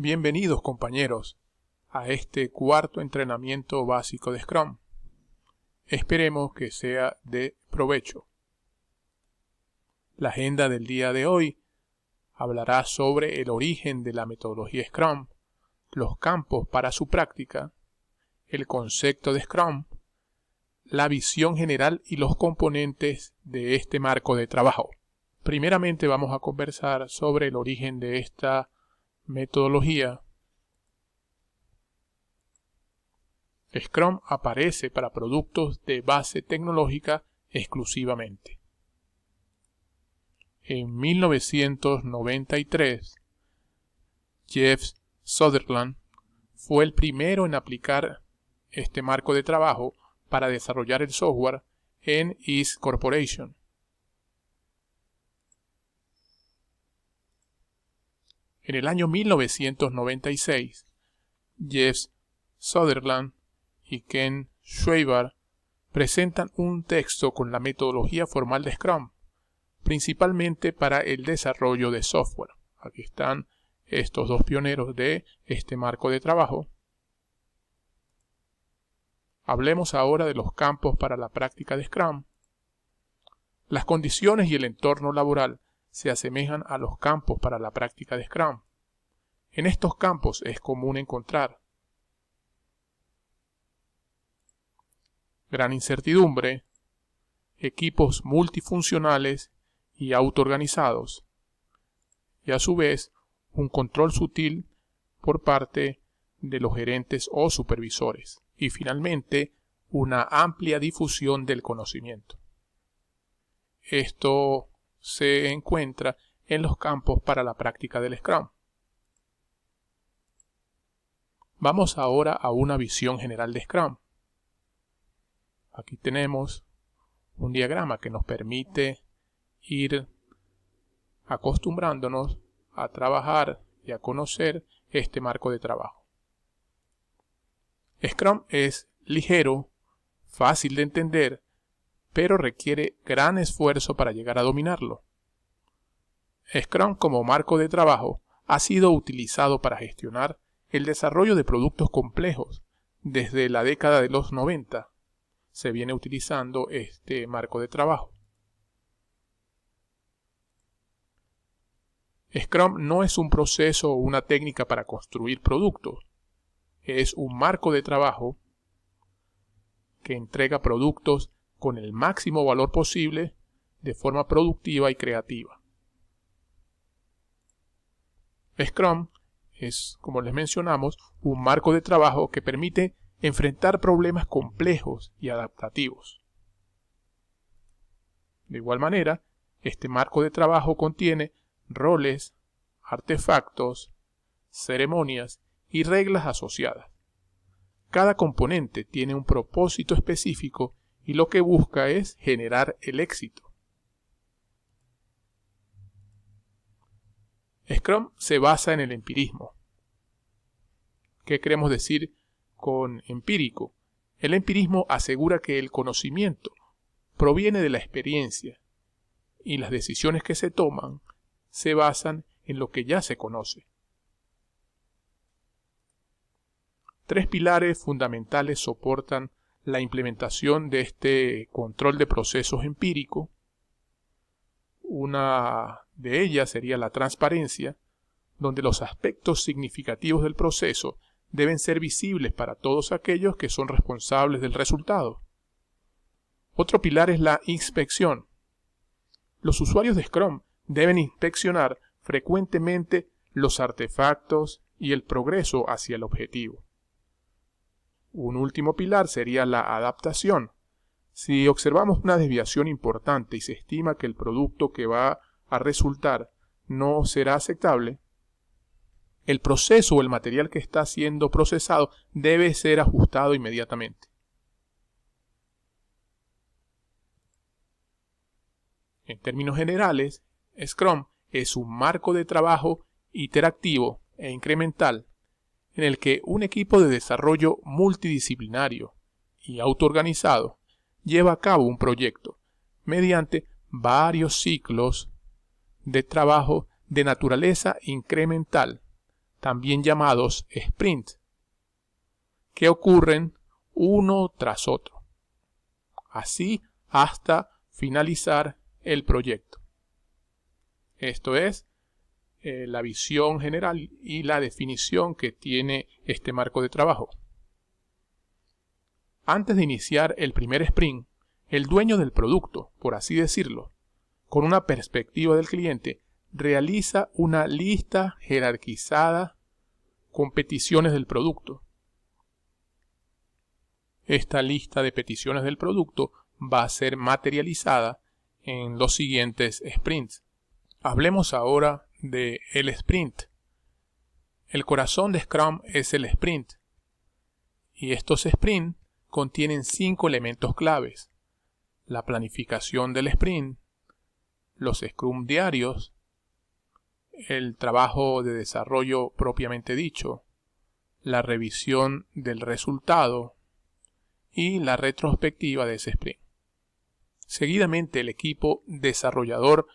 Bienvenidos compañeros a este cuarto entrenamiento básico de Scrum. Esperemos que sea de provecho. La agenda del día de hoy hablará sobre el origen de la metodología Scrum, los campos para su práctica, el concepto de Scrum, la visión general y los componentes de este marco de trabajo. Primeramente vamos a conversar sobre el origen de esta Metodología. Scrum aparece para productos de base tecnológica exclusivamente. En 1993, Jeff Sutherland fue el primero en aplicar este marco de trabajo para desarrollar el software en East Corporation. En el año 1996, Jeff Sutherland y Ken Schwaber presentan un texto con la metodología formal de Scrum, principalmente para el desarrollo de software. Aquí están estos dos pioneros de este marco de trabajo. Hablemos ahora de los campos para la práctica de Scrum. Las condiciones y el entorno laboral se asemejan a los campos para la práctica de Scrum. En estos campos es común encontrar gran incertidumbre, equipos multifuncionales y autoorganizados, y a su vez un control sutil por parte de los gerentes o supervisores, y finalmente una amplia difusión del conocimiento. Esto se encuentra en los campos para la práctica del Scrum. Vamos ahora a una visión general de Scrum. Aquí tenemos un diagrama que nos permite ir acostumbrándonos a trabajar y a conocer este marco de trabajo. Scrum es ligero, fácil de entender pero requiere gran esfuerzo para llegar a dominarlo. Scrum como marco de trabajo ha sido utilizado para gestionar el desarrollo de productos complejos desde la década de los 90. Se viene utilizando este marco de trabajo. Scrum no es un proceso o una técnica para construir productos. Es un marco de trabajo que entrega productos con el máximo valor posible de forma productiva y creativa. Scrum es, como les mencionamos, un marco de trabajo que permite enfrentar problemas complejos y adaptativos. De igual manera, este marco de trabajo contiene roles, artefactos, ceremonias y reglas asociadas. Cada componente tiene un propósito específico y lo que busca es generar el éxito. Scrum se basa en el empirismo. ¿Qué queremos decir con empírico? El empirismo asegura que el conocimiento proviene de la experiencia y las decisiones que se toman se basan en lo que ya se conoce. Tres pilares fundamentales soportan la implementación de este control de procesos empírico. Una de ellas sería la transparencia, donde los aspectos significativos del proceso deben ser visibles para todos aquellos que son responsables del resultado. Otro pilar es la inspección. Los usuarios de Scrum deben inspeccionar frecuentemente los artefactos y el progreso hacia el objetivo. Un último pilar sería la adaptación. Si observamos una desviación importante y se estima que el producto que va a resultar no será aceptable, el proceso o el material que está siendo procesado debe ser ajustado inmediatamente. En términos generales, Scrum es un marco de trabajo interactivo e incremental en el que un equipo de desarrollo multidisciplinario y autoorganizado lleva a cabo un proyecto mediante varios ciclos de trabajo de naturaleza incremental, también llamados sprint, que ocurren uno tras otro, así hasta finalizar el proyecto. Esto es eh, la visión general y la definición que tiene este marco de trabajo. Antes de iniciar el primer sprint, el dueño del producto, por así decirlo, con una perspectiva del cliente, realiza una lista jerarquizada con peticiones del producto. Esta lista de peticiones del producto va a ser materializada en los siguientes sprints. Hablemos ahora de el sprint. El corazón de Scrum es el sprint. Y estos sprint contienen cinco elementos claves. La planificación del sprint, los Scrum diarios, el trabajo de desarrollo propiamente dicho, la revisión del resultado y la retrospectiva de ese sprint. Seguidamente el equipo desarrollador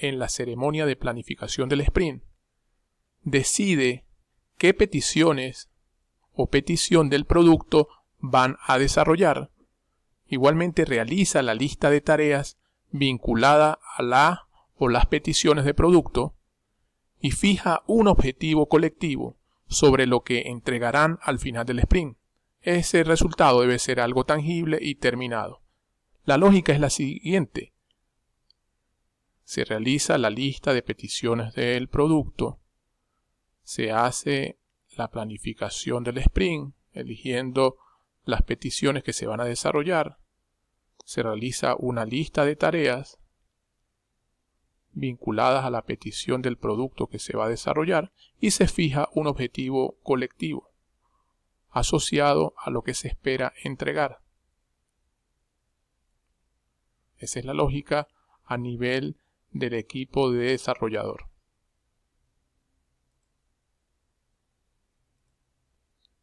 en la ceremonia de planificación del sprint, decide qué peticiones o petición del producto van a desarrollar. Igualmente realiza la lista de tareas vinculada a la o las peticiones de producto y fija un objetivo colectivo sobre lo que entregarán al final del sprint. Ese resultado debe ser algo tangible y terminado. La lógica es la siguiente se realiza la lista de peticiones del producto, se hace la planificación del sprint, eligiendo las peticiones que se van a desarrollar, se realiza una lista de tareas vinculadas a la petición del producto que se va a desarrollar y se fija un objetivo colectivo asociado a lo que se espera entregar. Esa es la lógica a nivel del equipo de desarrollador.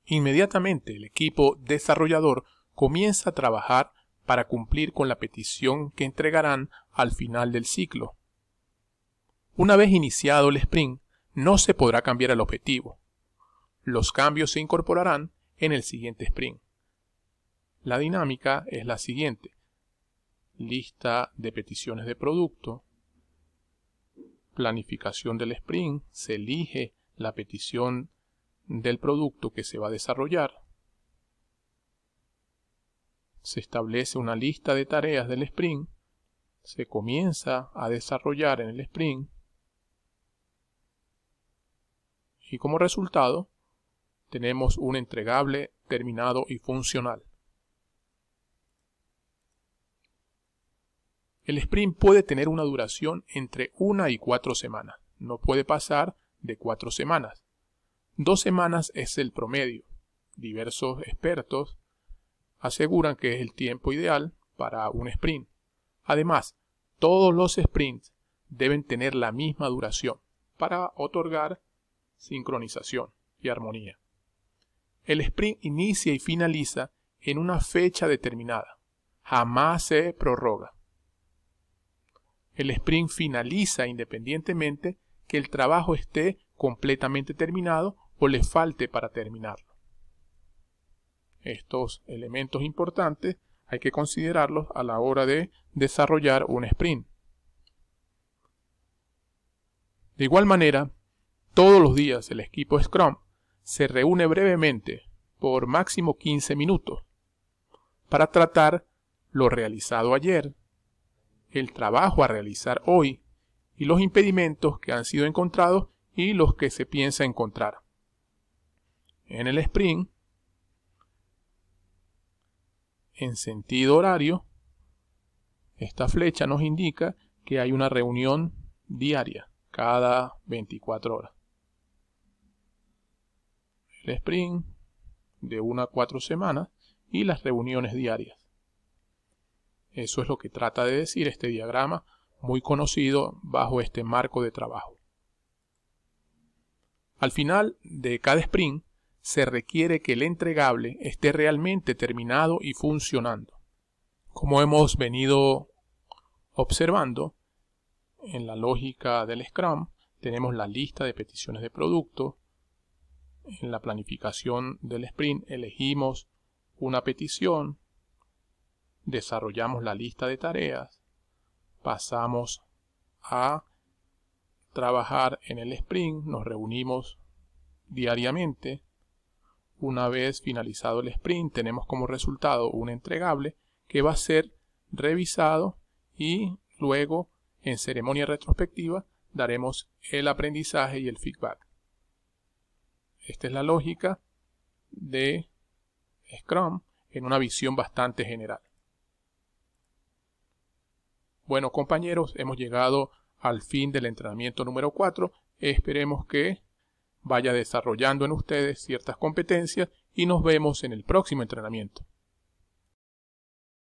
Inmediatamente el equipo desarrollador comienza a trabajar para cumplir con la petición que entregarán al final del ciclo. Una vez iniciado el sprint, no se podrá cambiar el objetivo. Los cambios se incorporarán en el siguiente sprint. La dinámica es la siguiente. Lista de peticiones de producto, planificación del sprint, se elige la petición del producto que se va a desarrollar, se establece una lista de tareas del sprint, se comienza a desarrollar en el sprint y como resultado tenemos un entregable terminado y funcional. El sprint puede tener una duración entre una y cuatro semanas. No puede pasar de cuatro semanas. Dos semanas es el promedio. Diversos expertos aseguran que es el tiempo ideal para un sprint. Además, todos los sprints deben tener la misma duración para otorgar sincronización y armonía. El sprint inicia y finaliza en una fecha determinada. Jamás se prorroga. El sprint finaliza independientemente que el trabajo esté completamente terminado o le falte para terminarlo. Estos elementos importantes hay que considerarlos a la hora de desarrollar un sprint. De igual manera, todos los días el equipo Scrum se reúne brevemente por máximo 15 minutos para tratar lo realizado ayer el trabajo a realizar hoy y los impedimentos que han sido encontrados y los que se piensa encontrar. En el sprint, en sentido horario, esta flecha nos indica que hay una reunión diaria cada 24 horas. El sprint de una a cuatro semanas y las reuniones diarias. Eso es lo que trata de decir este diagrama muy conocido bajo este marco de trabajo. Al final de cada sprint se requiere que el entregable esté realmente terminado y funcionando. Como hemos venido observando en la lógica del Scrum, tenemos la lista de peticiones de producto. En la planificación del sprint elegimos una petición, desarrollamos la lista de tareas, pasamos a trabajar en el sprint, nos reunimos diariamente. Una vez finalizado el sprint tenemos como resultado un entregable que va a ser revisado y luego en ceremonia retrospectiva daremos el aprendizaje y el feedback. Esta es la lógica de Scrum en una visión bastante general. Bueno compañeros, hemos llegado al fin del entrenamiento número 4. Esperemos que vaya desarrollando en ustedes ciertas competencias y nos vemos en el próximo entrenamiento.